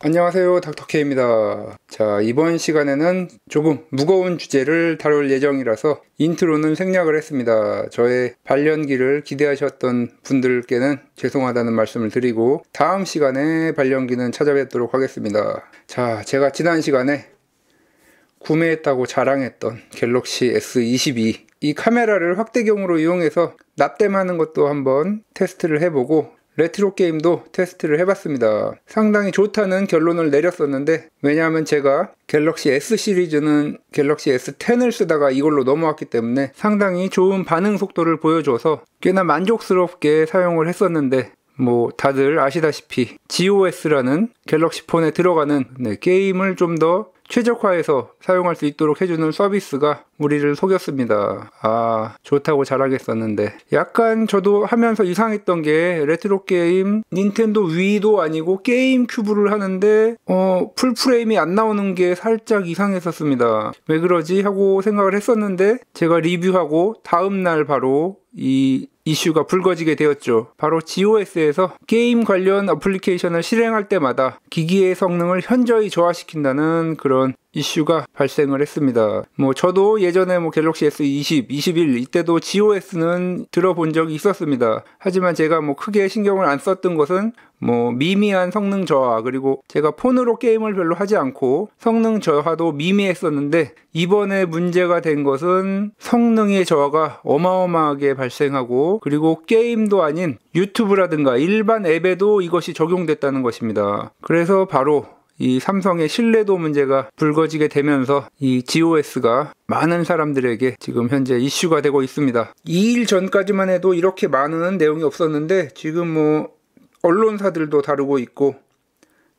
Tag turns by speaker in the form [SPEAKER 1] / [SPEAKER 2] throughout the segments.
[SPEAKER 1] 안녕하세요. 닥터케입니다. 자, 이번 시간에는 조금 무거운 주제를 다룰 예정이라서 인트로는 생략을 했습니다. 저의 발연기를 기대하셨던 분들께는 죄송하다는 말씀을 드리고 다음 시간에 발연기는 찾아뵙도록 하겠습니다. 자, 제가 지난 시간에 구매했다고 자랑했던 갤럭시 S22 이 카메라를 확대경으로 이용해서 납땜하는 것도 한번 테스트를 해보고 레트로 게임도 테스트를 해봤습니다. 상당히 좋다는 결론을 내렸었는데 왜냐하면 제가 갤럭시 S 시리즈는 갤럭시 S10을 쓰다가 이걸로 넘어왔기 때문에 상당히 좋은 반응 속도를 보여줘서 꽤나 만족스럽게 사용을 했었는데 뭐 다들 아시다시피 GOS라는 갤럭시 폰에 들어가는 네, 게임을 좀더 최적화해서 사용할 수 있도록 해주는 서비스가 우리를 속였습니다. 아 좋다고 잘랑겠었는데 약간 저도 하면서 이상했던 게 레트로 게임 닌텐도 위도 아니고 게임 큐브를 하는데 어 풀프레임이 안 나오는 게 살짝 이상했었습니다. 왜 그러지 하고 생각을 했었는데 제가 리뷰하고 다음날 바로 이 이슈가 불거지게 되었죠. 바로 GOS에서 게임 관련 어플리케이션을 실행할 때마다 기기의 성능을 현저히 저하시킨다는 그런 이슈가 발생을 했습니다. 뭐 저도 예전에 뭐 갤럭시 S20, 21 이때도 GOS는 들어본 적이 있었습니다. 하지만 제가 뭐 크게 신경을 안 썼던 것은 뭐 미미한 성능 저하 그리고 제가 폰으로 게임을 별로 하지 않고 성능 저하도 미미했었는데 이번에 문제가 된 것은 성능의 저하가 어마어마하게 발생하고 그리고 게임도 아닌 유튜브라든가 일반 앱에도 이것이 적용됐다는 것입니다. 그래서 바로 이 삼성의 신뢰도 문제가 불거지게 되면서 이 GOS가 많은 사람들에게 지금 현재 이슈가 되고 있습니다. 2일 전까지만 해도 이렇게 많은 내용이 없었는데 지금 뭐 언론사들도 다루고 있고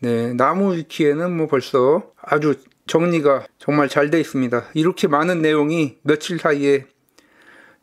[SPEAKER 1] 네, 나무 위키에는 뭐 벌써 아주 정리가 정말 잘 돼 있습니다. 이렇게 많은 내용이 며칠 사이에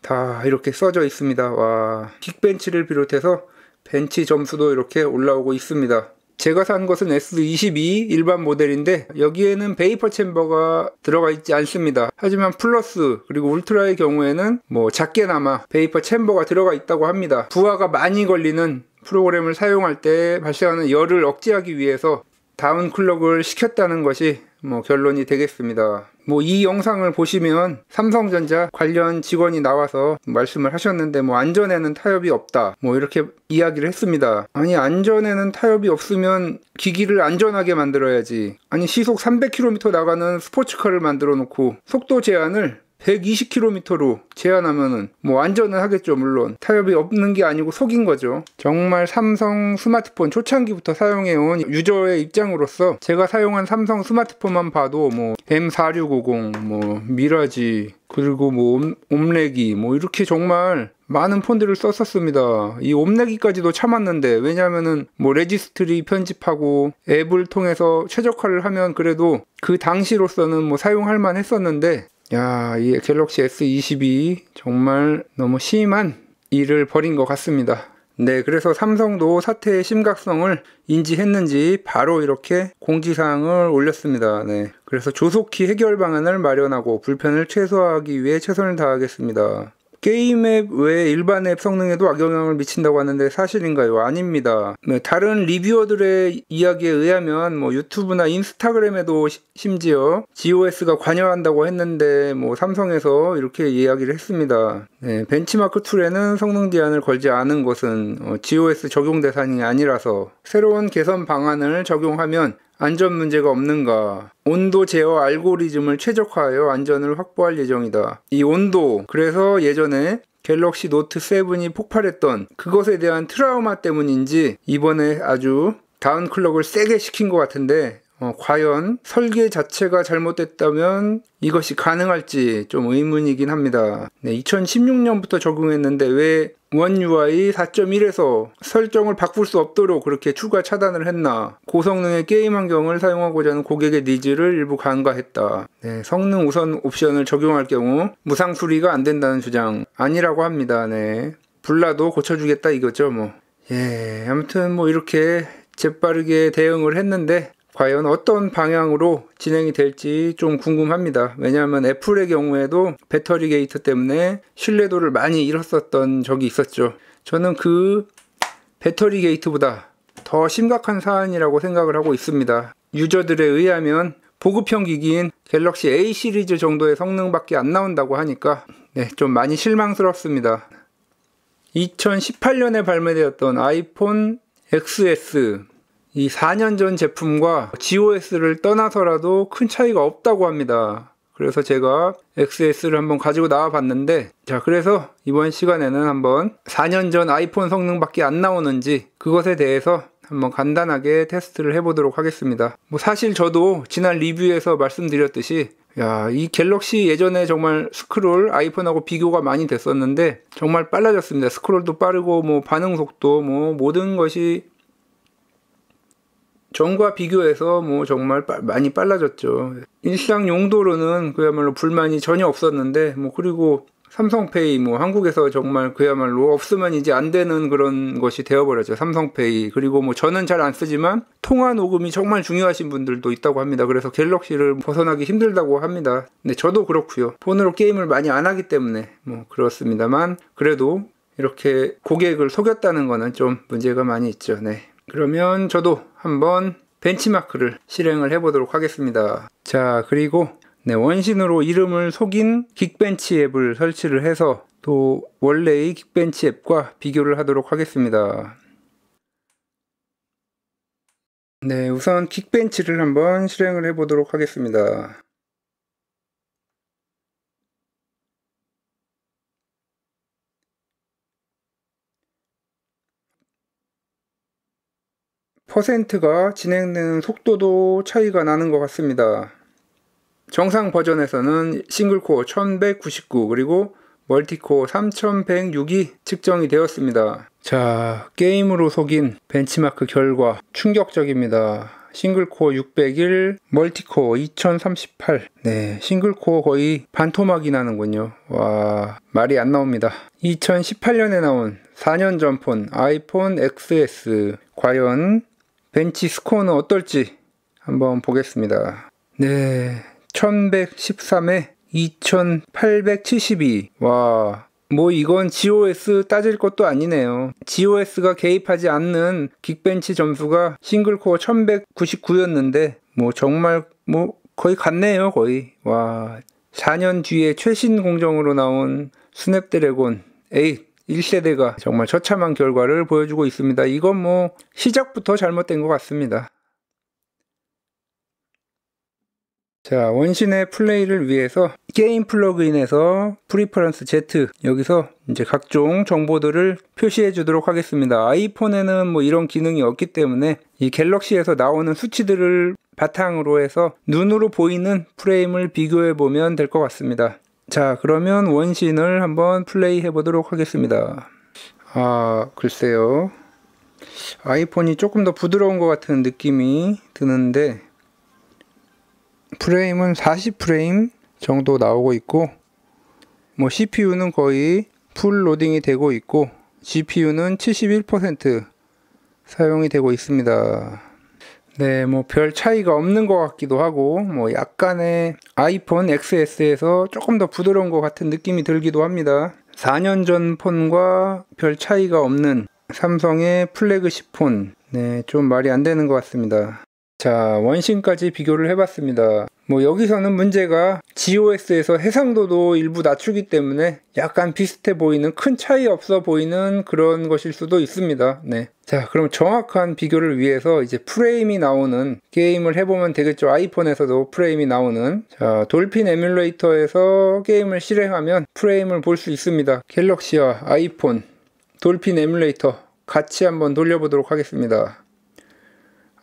[SPEAKER 1] 다 이렇게 써져 있습니다. 와, 킥벤치를 비롯해서 벤치 점수도 이렇게 올라오고 있습니다. 제가 산 것은 S22 일반 모델인데 여기에는 베이퍼 챔버가 들어가 있지 않습니다. 하지만 플러스 그리고 울트라의 경우에는 뭐 작게나마 베이퍼 챔버가 들어가 있다고 합니다. 부하가 많이 걸리는 프로그램을 사용할 때 발생하는 열을 억제하기 위해서 다운클럭을 시켰다는 것이 뭐 결론이 되겠습니다. 뭐이 영상을 보시면 삼성전자 관련 직원이 나와서 말씀을 하셨는데 뭐 안전에는 타협이 없다 뭐 이렇게 이야기를 했습니다 아니 안전에는 타협이 없으면 기기를 안전하게 만들어야지 아니 시속 300km 나가는 스포츠카를 만들어 놓고 속도 제한을 120km로 제한하면은 뭐 안전은 하겠죠 물론 타협이 없는 게 아니고 속인 거죠 정말 삼성 스마트폰 초창기부터 사용해온 유저의 입장으로서 제가 사용한 삼성 스마트폰만 봐도 뭐 M4650 뭐 미라지 그리고 뭐 옴, 레기뭐 이렇게 정말 많은 폰들을 썼었습니다. 이옴레기까지도 참았는데 왜냐면은 뭐 레지스트리 편집하고 앱을 통해서 최적화를 하면 그래도 그 당시로서는 뭐 사용할 만 했었는데 야, 이 갤럭시 S22 정말 너무 심한 일을 벌인 것 같습니다. 네, 그래서 삼성도 사태의 심각성을 인지했는지 바로 이렇게 공지사항을 올렸습니다. 네. 그래서 조속히 해결 방안을 마련하고 불편을 최소화하기 위해 최선을 다하겠습니다. 게임 앱외에 일반 앱 성능에도 악영향을 미친다고 하는데 사실인가요? 아닙니다. 네, 다른 리뷰어들의 이야기에 의하면 뭐 유튜브나 인스타그램에도 시, 심지어 GOS가 관여한다고 했는데 뭐 삼성에서 이렇게 이야기를 했습니다. 네, 벤치마크 툴에는 성능 제한을 걸지 않은 것은 GOS 어, 적용 대상이 아니라서 새로운 개선 방안을 적용하면 안전 문제가 없는 가 온도 제어 알고리즘을 최적화하여 안전을 확보할 예정이다. 이 온도, 그래서 예전에 갤럭시 노트 7이 폭발했던 그것에 대한 트라우마 때문인지 이번에 아주 다운클럭을 세게 시킨 것 같은데 어, 과연 설계 자체가 잘못됐다면 이것이 가능할지 좀 의문이긴 합니다. 네, 2016년부터 적용했는데 왜원 UI 4.1에서 설정을 바꿀 수 없도록 그렇게 추가 차단을 했나? 고성능의 게임 환경을 사용하고자 하는 고객의 니즈를 일부 간과했다. 네, 성능 우선 옵션을 적용할 경우 무상 수리가 안 된다는 주장 아니라고 합니다. 네. 불나도 고쳐주겠다 이거죠 뭐. 예, 아무튼 뭐 이렇게 재빠르게 대응을 했는데 과연 어떤 방향으로 진행이 될지 좀 궁금합니다. 왜냐하면 애플의 경우에도 배터리 게이트 때문에 신뢰도를 많이 잃었었던 적이 있었죠. 저는 그 배터리 게이트보다 더 심각한 사안이라고 생각을 하고 있습니다. 유저들에 의하면 보급형 기기인 갤럭시 A 시리즈 정도의 성능밖에 안 나온다고 하니까 네, 좀 많이 실망스럽습니다. 2018년에 발매되었던 아이폰 XS 이 4년 전 제품과 GOS를 떠나서라도 큰 차이가 없다고 합니다. 그래서 제가 XS를 한번 가지고 나와 봤는데 자 그래서 이번 시간에는 한번 4년 전 아이폰 성능밖에 안 나오는지 그것에 대해서 한번 간단하게 테스트를 해보도록 하겠습니다. 뭐 사실 저도 지난 리뷰에서 말씀드렸듯이 야, 이 갤럭시 예전에 정말 스크롤 아이폰하고 비교가 많이 됐었는데 정말 빨라졌습니다. 스크롤도 빠르고 뭐 반응 속도 뭐 모든 것이 전과 비교해서 뭐 정말 빠, 많이 빨라졌죠. 일상 용도로는 그야말로 불만이 전혀 없었는데 뭐 그리고 삼성페이 뭐 한국에서 정말 그야말로 없으면 이제 안 되는 그런 것이 되어버렸죠. 삼성페이 그리고 뭐 저는 잘 안 쓰지만 통화 녹음이 정말 중요하신 분들도 있다고 합니다. 그래서 갤럭시를 벗어나기 힘들다고 합니다. 근데 저도 그렇고요. 폰으로 게임을 많이 안 하기 때문에 뭐 그렇습니다만 그래도 이렇게 고객을 속였다는 거는 좀 문제가 많이 있죠. 네. 그러면 저도 한번 벤치마크를 실행을 해보도록 하겠습니다. 자, 그리고 네, 원신으로 이름을 속인 긱벤치 앱을 설치를 해서 또 원래의 긱벤치 앱과 비교를 하도록 하겠습니다. 네, 우선 킥벤치를 한번 실행을 해보도록 하겠습니다. 퍼센트가 진행되는 속도도 차이가 나는 것 같습니다. 정상 버전에서는 싱글코어 1199 그리고 멀티코어 3106이 측정이 되었습니다. 자, 게임으로 속인 벤치마크 결과 충격적입니다. 싱글코어 601, 멀티코어 2038. 네, 싱글코어 거의 반토막이 나는군요. 와, 말이 안 나옵니다. 2018년에 나온 4년 전 폰 아이폰 XS. 과연 벤치 스코어는 어떨지 한번 보겠습니다. 네. 1113에 2872. 와. 뭐 이건 GOS 따질 것도 아니네요. GOS가 개입하지 않는 긱벤치 점수가 싱글코어 1199였는데 뭐 정말 뭐 거의 같네요, 거의. 와. 4년 뒤에 최신 공정으로 나온 스냅드래곤 8 1세대가 정말 처참한 결과를 보여주고 있습니다. 이건 뭐 시작부터 잘못된 것 같습니다. 자, 원신의 플레이를 위해서 게임 플러그인에서 프리퍼런스 Z 여기서 이제 각종 정보들을 표시해 주도록 하겠습니다. 아이폰에는 뭐 이런 기능이 없기 때문에 이 갤럭시에서 나오는 수치들을 바탕으로 해서 눈으로 보이는 프레임을 비교해 보면 될 것 같습니다. 자 그러면 원신을 한번 플레이 해보도록 하겠습니다 아 글쎄요 아이폰이 조금 더 부드러운 것 같은 느낌이 드는데 프레임은 40프레임 정도 나오고 있고 뭐 CPU는 거의 풀 로딩이 되고 있고 GPU는 71% 사용이 되고 있습니다 네, 뭐 별 차이가 없는 것 같기도 하고 뭐 약간의 아이폰 XS에서 조금 더 부드러운 것 같은 느낌이 들기도 합니다. 4년 전 폰과 별 차이가 없는 삼성의 플래그십 폰. 네, 좀 말이 안 되는 것 같습니다. 자, 원신까지 비교를 해봤습니다. 뭐 여기서는 문제가 GOS에서 해상도도 일부 낮추기 때문에 약간 비슷해 보이는 큰 차이 없어 보이는 그런 것일 수도 있습니다. 네. 자, 그럼 정확한 비교를 위해서 이제 프레임이 나오는 게임을 해보면 되겠죠. 아이폰에서도 프레임이 나오는. 자, 돌핀 에뮬레이터에서 게임을 실행하면 프레임을 볼 수 있습니다. 갤럭시와 아이폰, 돌핀 에뮬레이터 같이 한번 돌려보도록 하겠습니다.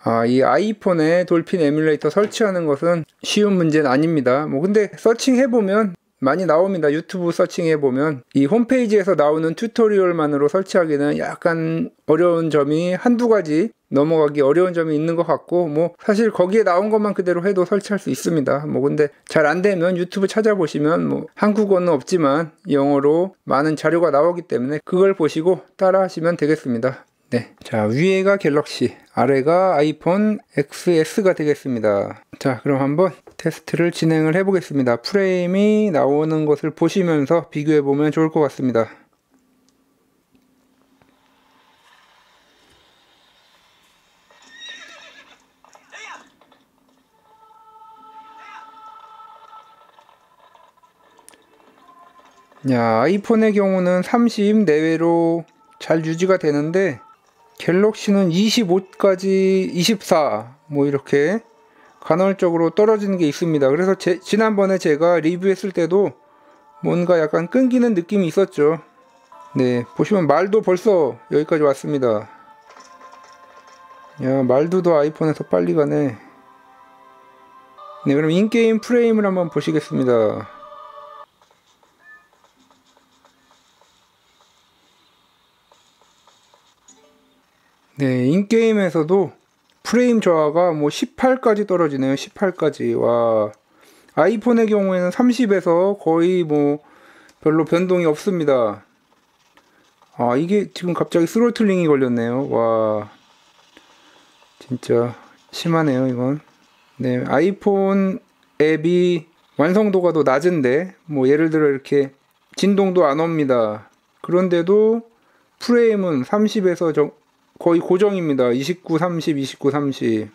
[SPEAKER 1] 아, 이 아이폰에 돌핀 에뮬레이터 설치하는 것은 쉬운 문제는 아닙니다. 뭐 근데 서칭해보면 많이 나옵니다. 유튜브 서칭해보면 이 홈페이지에서 나오는 튜토리얼만으로 설치하기는 약간 어려운 점이 한두 가지 넘어가기 어려운 점이 있는 것 같고 뭐 사실 거기에 나온 것만 그대로 해도 설치할 수 있습니다. 뭐 근데 잘 안 되면 유튜브 찾아보시면 뭐 한국어는 없지만 영어로 많은 자료가 나오기 때문에 그걸 보시고 따라 하시면 되겠습니다. 네. 자, 위에가 갤럭시, 아래가 아이폰 XS가 되겠습니다. 자, 그럼 한번 테스트를 진행을 해보겠습니다. 프레임이 나오는 것을 보시면서 비교해보면 좋을 것 같습니다. 야, 아이폰의 경우는 30 내외로 잘 유지가 되는데 갤럭시는 25까지 24 뭐 이렇게 간헐적으로 떨어지는 게 있습니다. 그래서 제, 지난번에 제가 리뷰했을 때도 뭔가 약간 끊기는 느낌이 있었죠. 네, 보시면 말도 벌써 여기까지 왔습니다. 야, 말도도 아이폰에서 빨리 가네. 네, 그럼 인게임 프레임을 한번 보시겠습니다. 네, 인게임에서도 프레임 저하가 뭐 18까지 떨어지네요. 18까지. 와. 아이폰의 경우에는 30에서 거의 뭐 별로 변동이 없습니다. 아, 이게 지금 갑자기 스로틀링이 걸렸네요. 와. 진짜 심하네요, 이건. 네, 아이폰 앱이 완성도가 더 낮은데, 뭐 예를 들어 이렇게 진동도 안 옵니다. 그런데도 프레임은 30에서 정, 거의 고정입니다. 29, 30, 29, 30.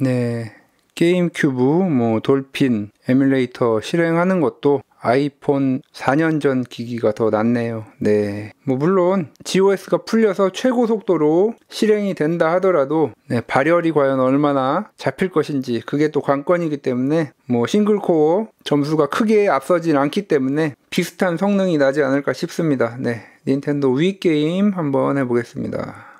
[SPEAKER 1] 네. 게임 큐브, 뭐, 돌핀, 에뮬레이터 실행하는 것도 아이폰 4년 전 기기가 더 낫네요. 네. 뭐 물론 GOS가 풀려서 최고 속도로 실행이 된다 하더라도 네, 발열이 과연 얼마나 잡힐 것인지 그게 또 관건이기 때문에 뭐 싱글코어 점수가 크게 앞서진 않기 때문에 비슷한 성능이 나지 않을까 싶습니다. 네. 닌텐도 위 게임 한번 해보겠습니다.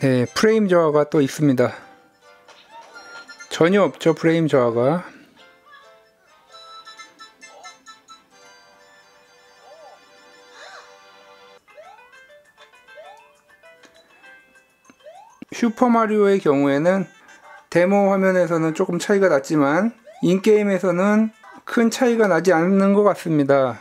[SPEAKER 1] 네, 프레임 저하가 또 있습니다. 전혀 없죠, 프레임 저하가. 슈퍼마리오의 경우에는 데모 화면에서는 조금 차이가 났지만 인게임에서는 큰 차이가 나지 않는 것 같습니다.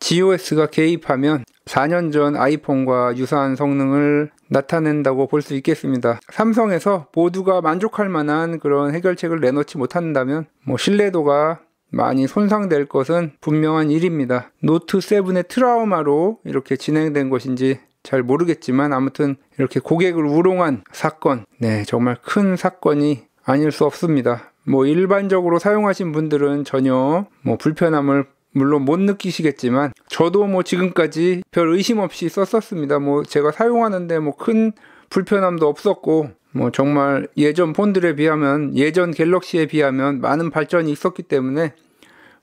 [SPEAKER 1] GOS가 개입하면 4년 전 아이폰과 유사한 성능을 나타낸다고 볼 수 있겠습니다. 삼성에서 모두가 만족할 만한 그런 해결책을 내놓지 못한다면 뭐 신뢰도가 많이 손상될 것은 분명한 일입니다. 노트 7의 트라우마로 이렇게 진행된 것인지 잘 모르겠지만 아무튼 이렇게 고객을 우롱한 사건, 네, 정말 큰 사건이 아닐 수 없습니다. 뭐 일반적으로 사용하신 분들은 전혀 뭐 불편함을 물론 못 느끼시겠지만 저도 뭐 지금까지 별 의심 없이 썼었습니다. 뭐 제가 사용하는데 뭐 큰 불편함도 없었고 뭐 정말 예전 폰들에 비하면 예전 갤럭시에 비하면 많은 발전이 있었기 때문에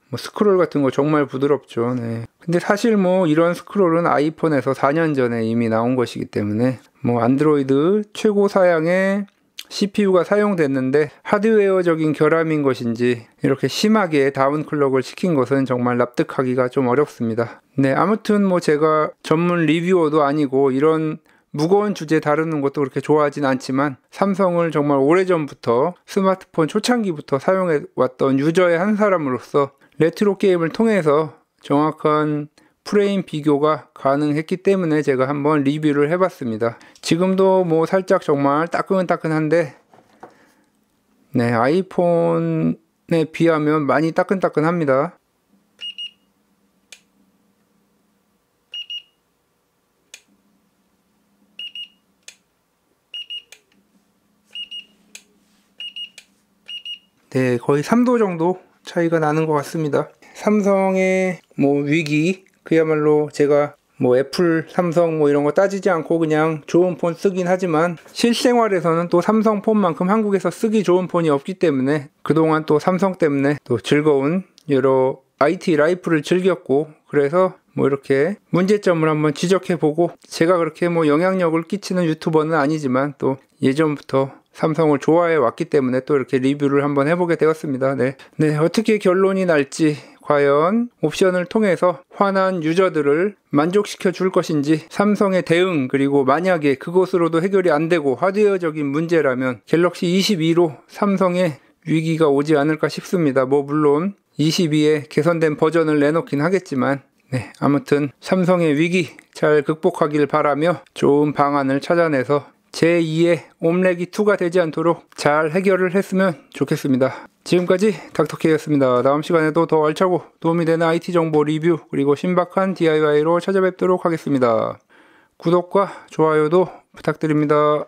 [SPEAKER 1] 뭐 스크롤 같은 거 정말 부드럽죠. 네. 근데 사실 뭐 이런 스크롤은 아이폰에서 4년 전에 이미 나온 것이기 때문에 뭐 안드로이드 최고 사양의 CPU가 사용됐는데 하드웨어적인 결함인 것인지 이렇게 심하게 다운클럭을 시킨 것은 정말 납득하기가 좀 어렵습니다. 네, 아무튼 뭐 제가 전문 리뷰어도 아니고 이런 무거운 주제 다루는 것도 그렇게 좋아하진 않지만 삼성을 정말 오래전부터 스마트폰 초창기부터 사용해 왔던 유저의 한 사람으로서 레트로 게임을 통해서 정확한 프레임 비교가 가능했기 때문에 제가 한번 리뷰를 해봤습니다. 지금도 뭐 살짝 정말 따끈따끈한데 네 아이폰에 비하면 많이 따끈따끈합니다. 네, 거의 3도 정도 차이가 나는 것 같습니다. 삼성의 뭐 위기 그야말로 제가 뭐 애플, 삼성 뭐 이런 거 따지지 않고 그냥 좋은 폰 쓰긴 하지만 실생활에서는 또 삼성 폰만큼 한국에서 쓰기 좋은 폰이 없기 때문에 그동안 또 삼성 때문에 또 즐거운 여러 IT 라이프를 즐겼고 그래서 뭐 이렇게 문제점을 한번 지적해 보고 제가 그렇게 뭐 영향력을 끼치는 유튜버는 아니지만 또 예전부터 삼성을 좋아해 왔기 때문에 또 이렇게 리뷰를 한번 해보게 되었습니다. 네. 네, 어떻게 결론이 날지 과연 옵션을 통해서 화난 유저들을 만족시켜 줄 것인지 삼성의 대응 그리고 만약에 그것으로도 해결이 안 되고 화제어적인 문제라면 갤럭시 22로 삼성의 위기가 오지 않을까 싶습니다. 뭐 물론 22에 개선된 버전을 내놓긴 하겠지만 네, 아무튼 삼성의 위기 잘 극복하길 바라며 좋은 방안을 찾아내서 제2의 옴레기2가 되지 않도록 잘 해결을 했으면 좋겠습니다. 지금까지 닥터케이였습니다. 다음 시간에도 더 알차고 도움이 되는 IT 정보 리뷰 그리고 신박한 DIY로 찾아뵙도록 하겠습니다. 구독과 좋아요도 부탁드립니다.